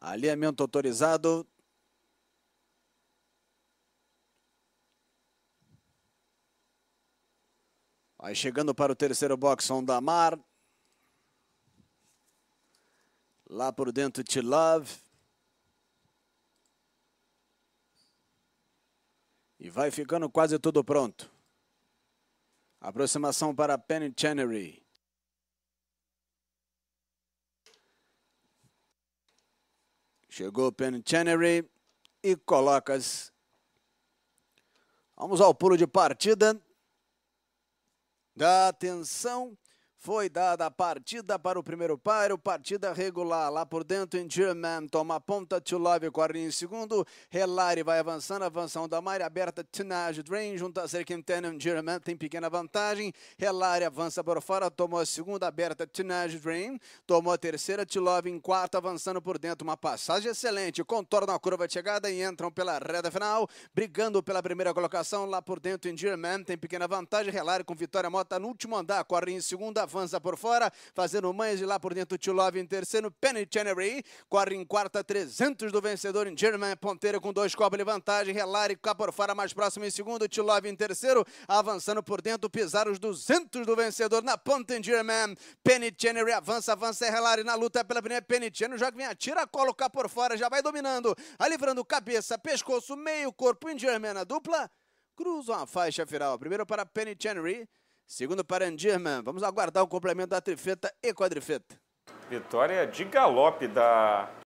Alinhamento autorizado. Vai chegando para o terceiro box, Ondamar. Lá por dentro, Te Love. E vai ficando quase tudo pronto. Aproximação para Penny Chenery. Chegou o Penitentiary e colocas. Vamos ao pulo de partida. Dá atenção foi dada a partida para o primeiro o partida regular. Lá por dentro, Ingerman toma a ponta, Tulove corre em segundo. Relari vai avançando, avançando da Mari, aberta, Tinage, Drain, junto a Zerquintana, Ingerman tem pequena vantagem. Relari avança por fora, tomou a segunda, aberta, Tinage, Drain, tomou a terceira, Love em quarto, avançando por dentro. Uma passagem excelente, contorna a curva de chegada e entram pela reta final, brigando pela primeira colocação. Lá por dentro, Ingerman tem pequena vantagem. Relari com vitória, mota no último andar, corre em segunda, avança por fora, fazendo mães de lá por dentro, Love em terceiro, Penny Chenery corre em quarta, 300 do vencedor, em German, ponteiro com dois cobre de vantagem, Relari cá por fora, mais próximo em segundo, Love em terceiro, avançando por dentro, pisar os 200 do vencedor na ponta em German, Chenery avança, avança, Relari é na luta pela primeira, Penny Chenery joga, vem, atira, coloca por fora, já vai dominando, alivrando cabeça, pescoço, meio corpo, em German, a dupla, cruzam a faixa final. Primeiro para Penny Chenery. Segundo Parandirman, vamos aguardar o complemento da trifeta e quadrifeta. Vitória de galope da